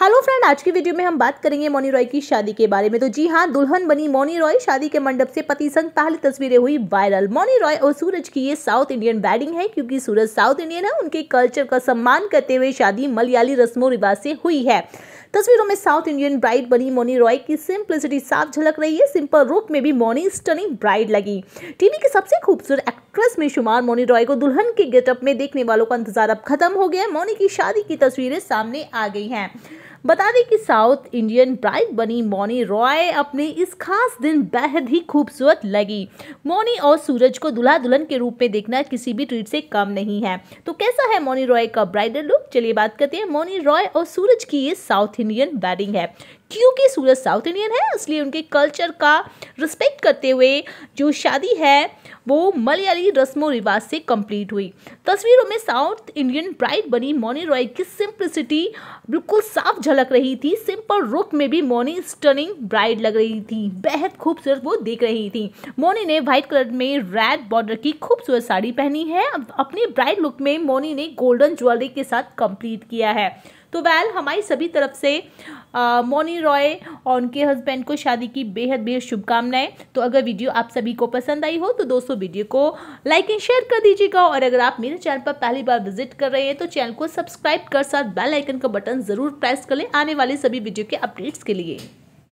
hello friend आज की video में हम बात करेंगे मौनी रॉय की शादी के बारे में तो जी हाँ दुल्हन बनी मौनी रॉय शादी के मंडप से पति संग पहली तस्वीरें हुई वायरल मौनी रॉय और सूरज की ये साउथ इंडियन वेडिंग है क्योंकि सूरज साउथ इंडियन है उनके कल्चर का सम्मान करते हुए शादी मलयाली रस्मों रिवाज से हुई है तस्वीरों में साउथ इंडियन ब्राइड बनी मोनी रॉय की सिंप्लिसिटी साफ झलक रही है सिंपल रूप में भी मोनी स्टनिंग ब्राइड लगी टीवी की सबसे खूबसूरत एक्ट्रेस में शुमार मोनी रॉय को दुल्हन के गेटअप में देखने वालों का इंतजार अब खत्म हो गया मोनी की शादी की तस्वीरें सामने आ गई हैं बता दें कि साउथ इंडियन ब्राइड बनी मोनी रॉय अपने इस खास दिन बेहद ही खूबसूरत लगी मोनी और सूरज को दुल्हा दुल्हन के रूप में देखना किसी भी ट्रीट से कम नहीं है तो कैसा है मोनी रॉय का ब्राइडल लुक चलिए बात करते हैं मोनी रॉय और सूरज की ये साउथ इंडियन वेडिंग है क्योंकि सूरज साउथ इंडियन है इसलिए उनके कल्चर का रिस्पेक्ट करते हुए जो शादी है वो मलयाली रस्म रिवाज से कंप्लीट हुई तस्वीरों में साउथ इंडियन ब्राइड बनी मोनी रॉय की सिंप्लिसिटी बिल्कुल साफ झलक रही थी सिंपल रुक में भी मोनी स्टनिंग ब्राइड लग रही थी बेहद खूबसूरत वो देख रही थी मोनी ने व्हाइट कलर में रेड बॉर्डर की खूबसूरत साड़ी पहनी है अपने ब्राइड लुक में मोनी ने गोल्डन ज्वेलरी के साथ कंप्लीट किया है तो वैल हमारी सभी तरफ से मोनी रॉय और उनके हस्बैंड को शादी की बेहद बेहद शुभकामनाएं तो अगर वीडियो आप सभी को पसंद आई हो तो दोस्तों वीडियो को लाइक एंड शेयर कर दीजिएगा और अगर आप मेरे चैनल पर पहली बार विजिट कर रहे हैं तो चैनल को सब्सक्राइब कर साथ बेल आइकन का बटन जरूर प्रेस कर लें आने वाले सभी वीडियो के अपडेट्स के लिए